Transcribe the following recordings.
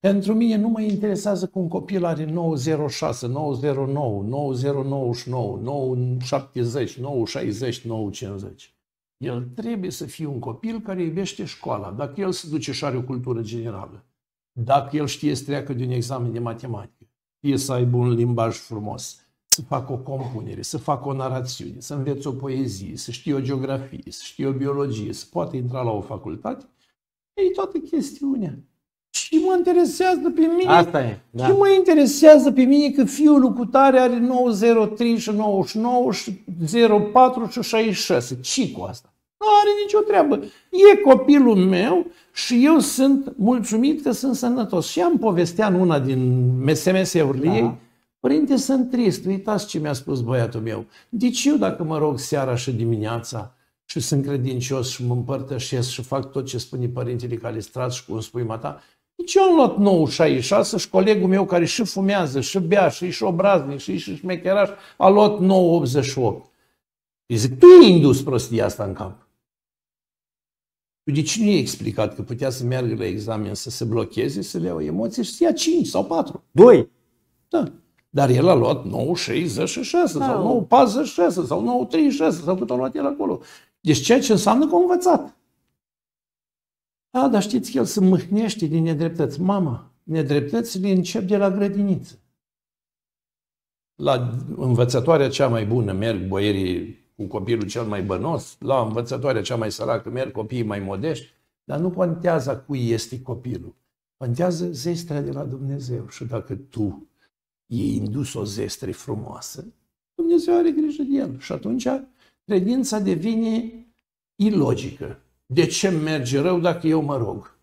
Pentru mine nu mă interesează cum copil are 906, 909, 9099, 970, 960, 950. El trebuie să fie un copil care iubește școala, dacă el se duce și are o cultură generală, dacă el știe să treacă de un examen de matematică, fie să aibă un limbaj frumos, să facă o compunere, să facă o narațiune, să învețe o poezie, să știe o geografie, să știe o biologie, să poată intra la o facultate, ei toată chestiunea. Ce mă interesează pe mine? Asta e. Da. Ce mă interesează pe mine că fiul lui cutare are 903 și 99 și 04 și 66? Ce cu asta? Nu are nicio treabă. E copilul meu și eu sunt mulțumit că sunt sănătos. Și am povestea în una din SMS-urile da. ei, Părinte, sunt trist, uitați ce mi-a spus băiatul meu. Deci eu dacă mă rog seara și dimineața și sunt credincios și mă împărtășesc și fac tot ce spune părintele Calistrat și cum spui mata, deci eu am luat 9,66 și colegul meu care și fumează, și bea, și și obraznic, și și șmecheraș, a luat 9,88. Și zic, tu e indus prostia asta în cap. Eu de ce nu i-ai explicat că putea să meargă la examen, să se blocheze, să le iau emoții și să ia 5 sau 4? 2. Da. Dar el a luat 966 da. sau 946 sau 936 sau cât a luat el acolo. Deci ceea ce înseamnă că a învățat. A, dar știți că el se mâhnește din nedreptăți. Mama, nedreptățile încep de la grădiniță. La învățătoarea cea mai bună merg boierii cu copilul cel mai bănos, la învățătoarea cea mai săracă merg copiii mai modești, dar nu contează cui este copilul. Contează zestrea de la Dumnezeu și dacă tu iei indus o zestre frumoasă, Dumnezeu are grijă de el. Și atunci credința devine ilogică. De ce merge rău dacă eu mă rog?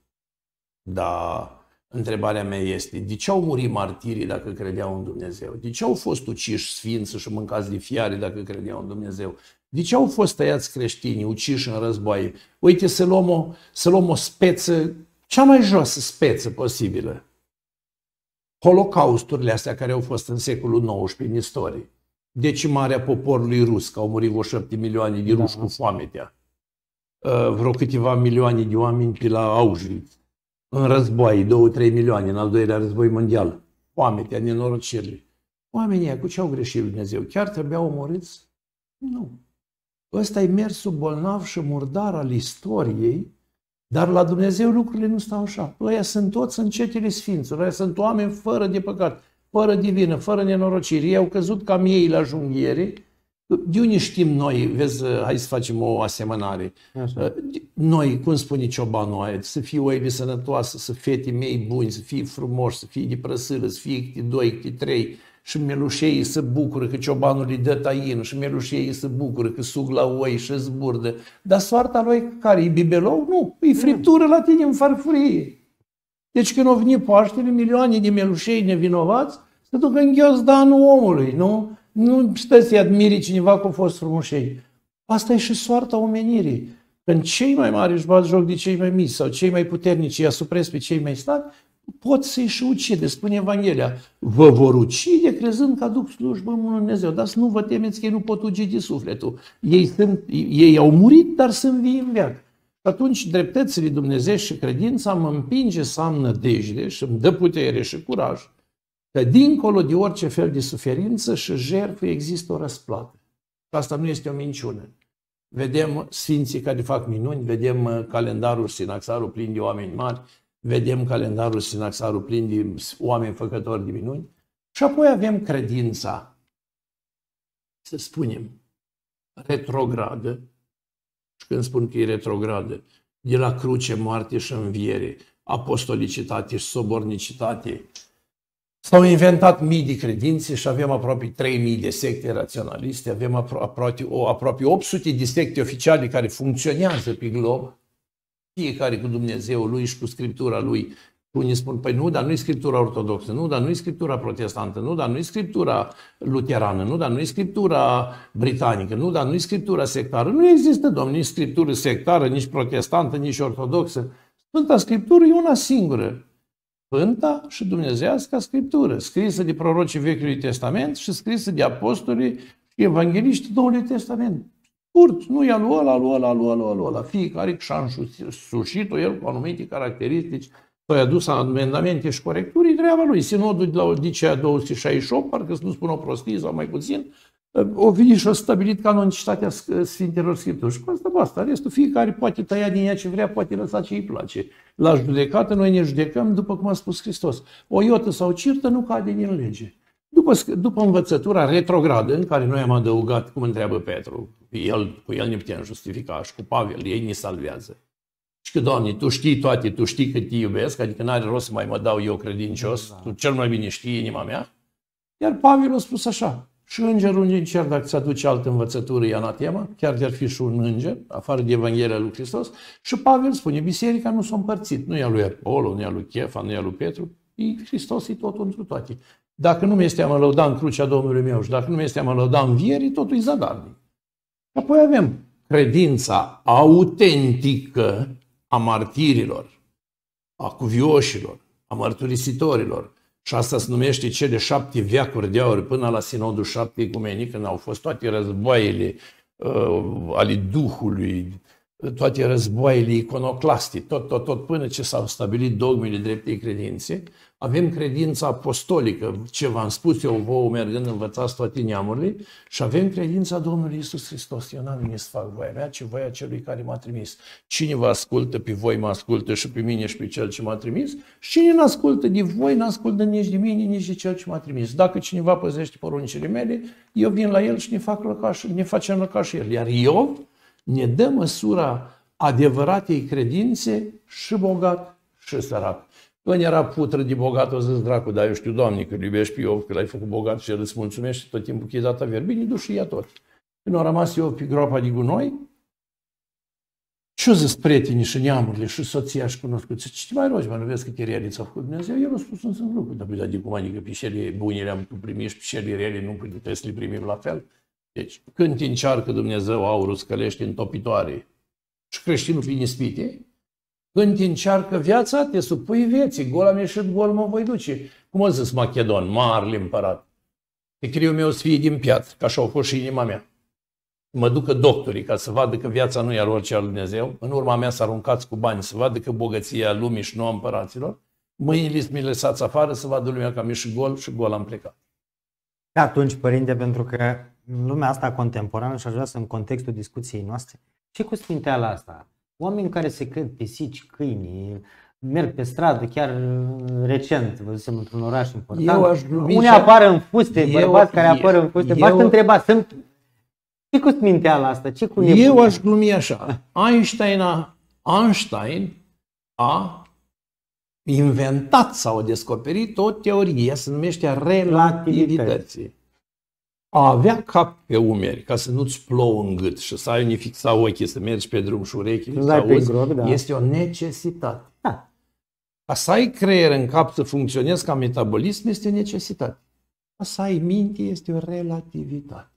Da, întrebarea mea este, de ce au murit martirii dacă credeau în Dumnezeu? De ce au fost uciși sfinți și mâncați de fiare dacă credeau în Dumnezeu? De ce au fost tăiați creștinii, uciși în războaie? Uite, să luăm o, să luăm o speță, cea mai joasă speță posibilă. Holocausturile astea care au fost în secolul XIX în istorie. Decimarea poporului rus, că au murit vreo șapte milioane de da. ruși da. cu foamea. Ă, vreo câteva milioane de oameni pe la Auschwitz, în război, 2-3 milioane, în al doilea război mondial, foametea, nenorocirile. Oamenii cu ce au greșit Dumnezeu? Chiar trebuiau omorâți? Nu. Ăsta e mersul bolnav și murdar al istoriei, dar la Dumnezeu lucrurile nu stau așa. Ăia sunt toți în cetele sfinților, ăia sunt oameni fără de păcat, fără divină, fără nenorocire. Ei au căzut cam ei la junghiere, de unde știm noi, vezi, uh, hai să facem o asemănare. Așa. Uh, noi, cum spune ciobanul aia, să o oile sănătoase, să fete mei buni, să fie frumoși, să fie de prăsâră, să fie câte doi, câte trei, și melușeii să bucură că ciobanul îi dă taină și melușeii să bucură că sug la oi și zburdă. Dar soarta lui care e bibelou? Nu, e friptură la tine în farfurie. Deci când au venit Paștele, milioane de melușei nevinovați se duc în ghiozdanul omului, nu? Nu stă să-i admiri cineva cum a fost frumușei. Asta e și soarta omenirii. Când cei mai mari își bat joc de cei mai mici sau cei mai puternici îi asupresc pe cei mai slabi, pot să-i și ucide, spune Evanghelia. Vă vor ucide crezând că aduc slujbă în Dumnezeu, dar să nu vă temeți că ei nu pot ucide sufletul. Ei, sunt, ei au murit, dar sunt vii în Și Atunci dreptățile Dumnezeu și credința mă împinge să am nădejde și îmi dă putere și curaj că dincolo de orice fel de suferință și jertfă există o răsplată. Și asta nu este o minciună. Vedem sfinții care fac minuni, vedem uh, calendarul sinaxarul plin de oameni mari, vedem calendarul sinaxarul plin de oameni făcători de minuni și apoi avem credința, să spunem, retrogradă. Și când spun că e retrogradă, de la cruce, moarte și înviere, apostolicitate și sobornicitate, S-au inventat mii de credințe și avem aproape 3.000 de secte raționaliste, avem aproape, o, aproape 800 de secte oficiale care funcționează pe glob, fiecare cu Dumnezeu lui și cu Scriptura lui. Unii spun, păi nu, dar nu e Scriptura ortodoxă, nu, dar nu e Scriptura protestantă, nu, dar nu e Scriptura luterană, nu, dar nu e Scriptura britanică, nu, dar nu e Scriptura sectară. Nu există, domnule, nici Scriptură sectară, nici protestantă, nici ortodoxă. Sfânta Scriptură e una singură Sfânta și Dumnezească Scriptură, scrisă de prorocii Vechiului Testament și scrisă de apostolii și evangeliștii Noului Testament. Scurt, nu e alu ăla, alu ăla, alu ăla, alu ăla. Fiecare și-a însușit-o el cu anumite caracteristici s a adus amendamente și corecturi, e treaba lui. Sinodul de la Odisea 268, parcă să nu spun o prostie sau mai puțin, Ă, o vine și o stabilit canonicitatea Sfintelor Scripturi. Și cu asta basta. Restul fiecare poate tăia din ea ce vrea, poate lăsa ce îi place. La judecată noi ne judecăm după cum a spus Hristos. O iotă sau cirtă nu cade din lege. După, după învățătura retrogradă, în care noi am adăugat, cum întreabă Petru, el, cu el ne putem justifica și cu Pavel, ei ne salvează. Și că, Doamne, Tu știi toate, Tu știi că Te iubesc, adică n-are rost să mai mă dau eu credincios, da. Tu cel mai bine știi inima mea. Iar Pavel a spus așa, și îngerul din cer, dacă ți-aduce altă învățătură, e anatema, chiar de-ar fi și un înger, afară de Evanghelia lui Hristos. Și Pavel spune, biserica nu s-a împărțit, nu e a lui Apollo, nu e a lui Chefa, nu e a lui Petru, e Hristos e tot întru toate. Dacă nu mi-este a mă lăuda în crucea Domnului meu și dacă nu mi-este a mă lăuda în vierii, totul e zadarnic. Și apoi avem credința autentică a martirilor, a cuvioșilor, a mărturisitorilor, și asta se numește cele șapte veacuri de aur până la sinodul șapte ecumenic, când au fost toate războaiele uh, ale Duhului, toate războaiele iconoclaste, tot, tot, tot, până ce s-au stabilit dogmele dreptei credințe, avem credința apostolică, ce v-am spus eu vouă mergând învățați toate neamurile, și avem credința Domnului Isus Hristos. Eu n-am venit să fac voia mea, ci voia celui care m-a trimis. Cine vă ascultă pe voi, mă ascultă și pe mine și pe cel ce m-a trimis, și cine nu ascultă de voi, nu ascultă nici de mine, nici de cel ce m-a trimis. Dacă cineva păzește poruncile mele, eu vin la el și ne, fac lăcaș, ne facem lăcașul el. Iar eu ne dă măsura adevăratei credințe și bogat și sărac. Când era putră de bogat, o zis dracu, dar eu știu, Doamne, că iubești pe Iov, că l-ai făcut bogat și el îți mulțumește tot timpul că dat data Bine, duși și ia tot. Când a rămas eu pe groapa de gunoi, și-o zis prietenii și neamurile și soția și cunoscuți, ce mai rogi, mă, nu vezi te reali ți-a făcut Dumnezeu? El a spus un singur lucru, dar de cum adică cele bune le-am primit și cele rele nu păi, trebuie să le primim la fel? Deci, când te încearcă Dumnezeu aurul, scălești în topitoare și creștinul prin ispite, când te încearcă viața, te supui vieții. Gol am ieșit, gol mă voi duce. Cum a zis Macedon, marli împărat. Ecriul meu să fie din piatră, ca așa au fost și inima mea. Mă ducă doctorii ca să vadă că viața nu e al orice al Dumnezeu. În urma mea să aruncați cu bani, să vadă că bogăția lumii și nu a împăraților. Mâinile mi le lăsați afară să vadă lumea că am ieșit gol și gol am plecat. Da, atunci, părinte, pentru că lumea asta contemporană, și aș vrea să în contextul discuției noastre, ce cu sfinteala asta? Oameni care se cred pisici, câini, merg pe stradă, chiar uh, recent, văzusem într-un oraș important. Eu aș Unii apar în fuste, bărbați care apar în fuste. v ați întreba, sunt ce cu minteala asta? Ce cu nebunia? Eu aș glumi așa. Einstein a, Einstein a inventat sau descoperit o teorie, se numește relativității. A avea cap pe umeri, ca să nu-ți plouă în gât și să ai unifixa ochii, să mergi pe drum și urechile, să exact, auzi, grob, da. este o necesitate. Da. Ca să ai creier în cap să funcționezi ca metabolism este o necesitate. Ca să ai minte este o relativitate.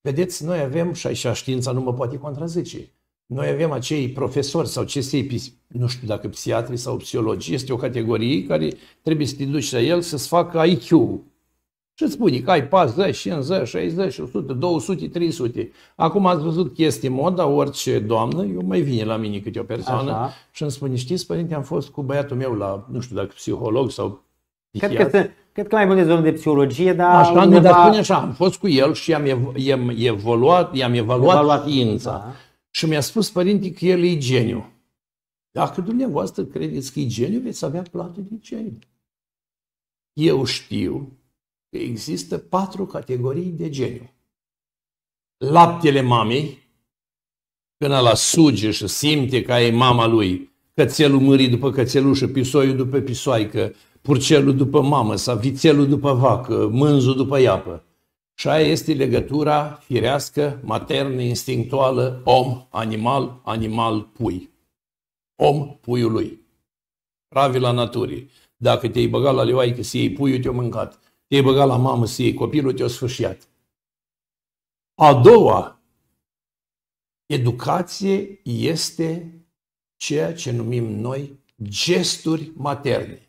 Vedeți, noi avem, și așa știința nu mă poate contrazice, noi avem acei profesori sau se nu știu dacă psiatri sau psihologi, este o categorie care trebuie să te duci la el să-ți facă iq și îți spune că ai 40, 50, 60, 100, 200, 300. Acum ați văzut că este moda, orice doamnă, eu mai vine la mine câte o persoană Așa. și îmi spune, știți, părinte, am fost cu băiatul meu la, nu știu dacă psiholog sau psihiatru. Cred că, cred că mai bine de psihologie, dar... Așa, undeva... nu, dar spune așa, am fost cu el și am, i-am evoluat, i-am evaluat, evaluat ființa. Da. Și mi-a spus părinții că el e geniu. Dacă dumneavoastră credeți că e geniu, veți avea plată de geniu. Eu știu că există patru categorii de geniu. Laptele mamei, când la suge și simte că e mama lui, cățelul mării după cățelușă, pisoiul după pisoaică, purcelul după mamă, sau vițelul după vacă, mânzul după iapă. Și aia este legătura firească, maternă, instinctuală, om, animal, animal, pui. Om, puiul lui. Pravila naturii. Dacă te-ai băgat la leoaică să iei puiul, te-o mâncat. Te-ai băgat la mamă să iei copilul, te-o sfârșiat. A doua, educație este ceea ce numim noi gesturi materne.